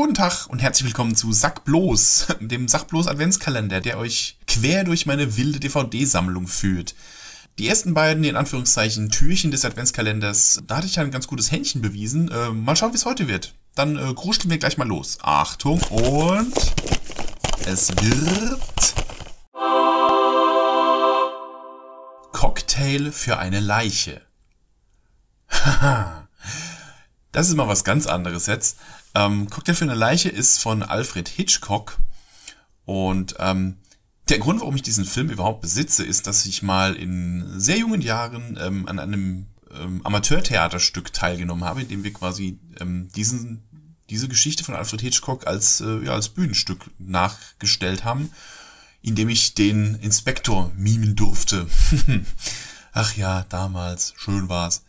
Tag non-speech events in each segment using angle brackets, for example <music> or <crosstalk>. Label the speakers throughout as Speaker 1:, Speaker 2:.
Speaker 1: Guten Tag und herzlich willkommen zu Sackbloß, <laughs> dem Sackbloß Adventskalender, der euch quer durch meine wilde DVD-Sammlung führt. Die ersten beiden, in Anführungszeichen, Türchen des Adventskalenders, da hatte ich ja ein ganz gutes Händchen bewiesen. Äh, mal schauen, wie es heute wird. Dann äh, gruscheln wir gleich mal los. Achtung und es wird Cocktail für eine Leiche. <laughs> Haha. Das ist mal was ganz anderes jetzt. Ähm, Cocktail für eine Leiche ist von Alfred Hitchcock. Und ähm, der Grund, warum ich diesen Film überhaupt besitze, ist, dass ich mal in sehr jungen Jahren ähm, an einem ähm, Amateurtheaterstück teilgenommen habe, in dem wir quasi ähm, diesen, diese Geschichte von Alfred Hitchcock als, äh, ja, als Bühnenstück nachgestellt haben, in dem ich den Inspektor mimen durfte. <laughs> Ach ja, damals, schön war's.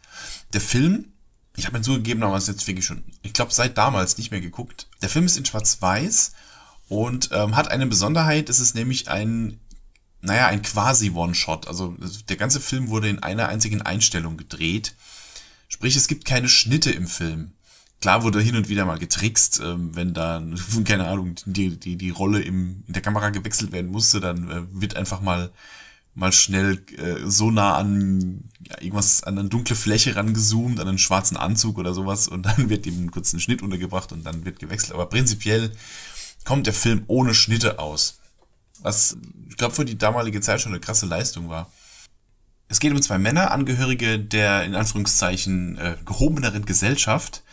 Speaker 1: Der Film ich habe mir zugegeben, zugegebenermaßen jetzt wirklich schon, ich glaube, seit damals nicht mehr geguckt. Der Film ist in Schwarz-Weiß und ähm, hat eine Besonderheit. Es ist nämlich ein, naja, ein quasi One-Shot. Also der ganze Film wurde in einer einzigen Einstellung gedreht. Sprich, es gibt keine Schnitte im Film. Klar wurde hin und wieder mal getrickst, ähm, wenn da, <laughs> keine Ahnung, die, die, die Rolle im, in der Kamera gewechselt werden musste, dann äh, wird einfach mal mal schnell äh, so nah an ja, irgendwas, an eine dunkle Fläche rangezoomt, an einen schwarzen Anzug oder sowas und <laughs> dann wird eben kurz ein Schnitt untergebracht und dann wird gewechselt. Aber prinzipiell kommt der Film ohne Schnitte aus. Was, ich glaube, für die damalige Zeit schon eine krasse Leistung war. Es geht um zwei Männer, Angehörige der in Anführungszeichen äh, gehobeneren Gesellschaft.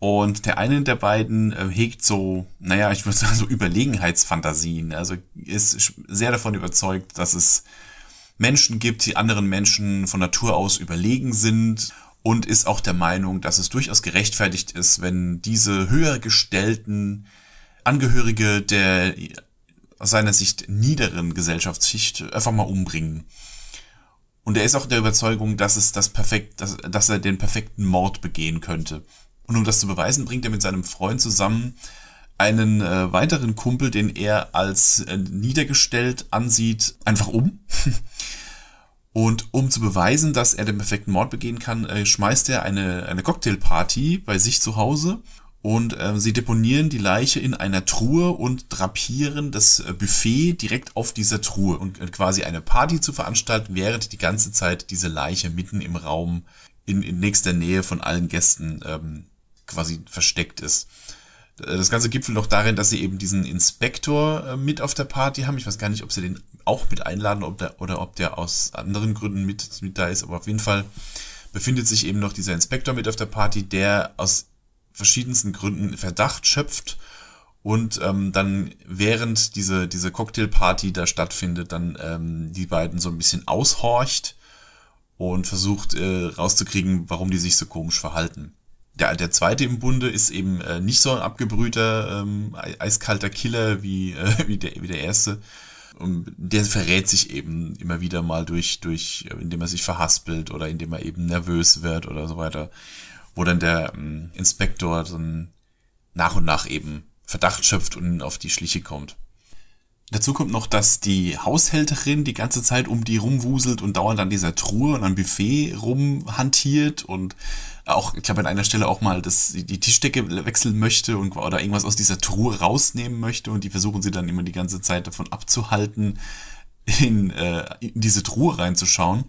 Speaker 1: Und der eine der beiden äh, hegt so, naja, ich würde <laughs> sagen, so Überlegenheitsfantasien. Also ist sehr davon überzeugt, dass es Menschen gibt, die anderen Menschen von Natur aus überlegen sind und ist auch der Meinung, dass es durchaus gerechtfertigt ist, wenn diese höher gestellten Angehörige der aus seiner Sicht niederen Gesellschaftsschicht einfach mal umbringen. Und er ist auch der Überzeugung, dass es das perfekt, dass, dass er den perfekten Mord begehen könnte. Und um das zu beweisen, bringt er mit seinem Freund zusammen einen äh, weiteren Kumpel, den er als äh, niedergestellt ansieht, einfach um. <laughs> Und um zu beweisen, dass er den perfekten Mord begehen kann, äh, schmeißt er eine, eine Cocktailparty bei sich zu Hause und äh, sie deponieren die Leiche in einer Truhe und drapieren das äh, Buffet direkt auf dieser Truhe und äh, quasi eine Party zu veranstalten, während die ganze Zeit diese Leiche mitten im Raum in, in nächster Nähe von allen Gästen ähm, quasi versteckt ist. Äh, das Ganze gipfelt noch darin, dass sie eben diesen Inspektor äh, mit auf der Party haben. Ich weiß gar nicht, ob sie den auch mit einladen ob der, oder ob der aus anderen Gründen mit, mit da ist. Aber auf jeden Fall befindet sich eben noch dieser Inspektor mit auf der Party, der aus verschiedensten Gründen Verdacht schöpft und ähm, dann während diese, diese Cocktailparty da stattfindet, dann ähm, die beiden so ein bisschen aushorcht und versucht äh, rauszukriegen, warum die sich so komisch verhalten der, der zweite im Bunde ist eben äh, nicht so ein abgebrühter, ähm, eiskalter Killer wie, äh, <laughs> wie, der, wie der erste. Und der verrät sich eben immer wieder mal durch, durch, äh, indem er sich verhaspelt oder indem er eben nervös wird oder so weiter. Wo dann der ähm, Inspektor dann nach und nach eben Verdacht schöpft und auf die Schliche kommt. Dazu kommt noch, dass die Haushälterin die ganze Zeit um die rumwuselt und dauernd an dieser Truhe und am Buffet rumhantiert und auch, ich glaube, an einer Stelle auch mal, dass die Tischdecke wechseln möchte und oder irgendwas aus dieser Truhe rausnehmen möchte und die versuchen sie dann immer die ganze Zeit davon abzuhalten, in, äh, in diese Truhe reinzuschauen.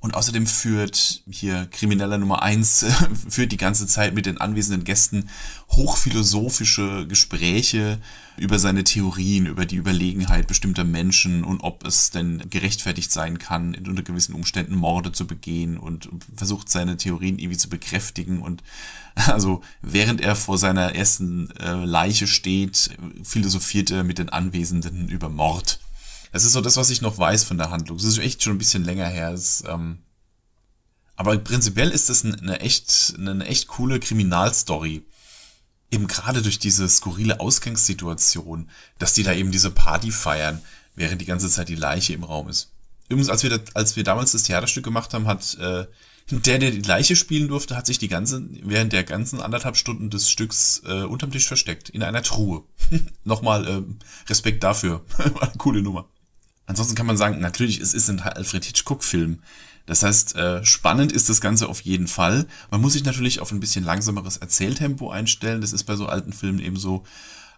Speaker 1: Und außerdem führt hier Krimineller Nummer eins <laughs> führt die ganze Zeit mit den anwesenden Gästen hochphilosophische Gespräche über seine Theorien, über die Überlegenheit bestimmter Menschen und ob es denn gerechtfertigt sein kann, unter gewissen Umständen Morde zu begehen und versucht seine Theorien irgendwie zu bekräftigen. Und <laughs> also während er vor seiner ersten äh, Leiche steht, philosophiert er mit den Anwesenden über Mord. Das ist so das, was ich noch weiß von der Handlung. Das ist echt schon ein bisschen länger her. Das, ähm, aber prinzipiell ist das eine echt, eine echt coole Kriminalstory. Eben gerade durch diese skurrile Ausgangssituation, dass die da eben diese Party feiern, während die ganze Zeit die Leiche im Raum ist. Übrigens, als wir, das, als wir damals das Theaterstück gemacht haben, hat äh, der, der die Leiche spielen durfte, hat sich die ganze, während der ganzen anderthalb Stunden des Stücks äh, unterm Tisch versteckt, in einer Truhe. <laughs> Nochmal äh, Respekt dafür. <laughs> Coole Nummer. Ansonsten kann man sagen, natürlich, es ist ein Alfred Hitchcock-Film. Das heißt, äh, spannend ist das Ganze auf jeden Fall. Man muss sich natürlich auf ein bisschen langsameres Erzähltempo einstellen. Das ist bei so alten Filmen eben so.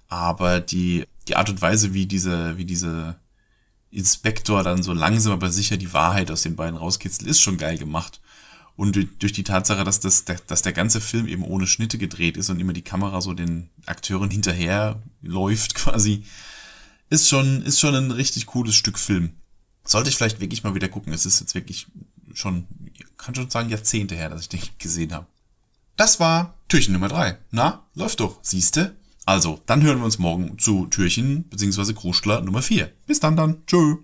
Speaker 1: Aber die, die Art und Weise, wie diese, wie diese Inspektor dann so langsam aber sicher die Wahrheit aus den beiden rauskitzelt, ist schon geil gemacht. Und durch die Tatsache, dass, das, dass der ganze Film eben ohne Schnitte gedreht ist und immer die Kamera so den Akteuren hinterher läuft <laughs> quasi, ist schon, ist schon ein richtig cooles Stück Film. Sollte ich vielleicht wirklich mal wieder gucken. Es ist jetzt wirklich schon, kann schon sagen, Jahrzehnte her, dass ich den <laughs> gesehen habe. Das war Türchen Nummer drei. Na, läuft doch, siehste? Also, dann hören wir uns morgen zu Türchen bzw. Kruschler Nummer vier. Bis dann dann. Tschö.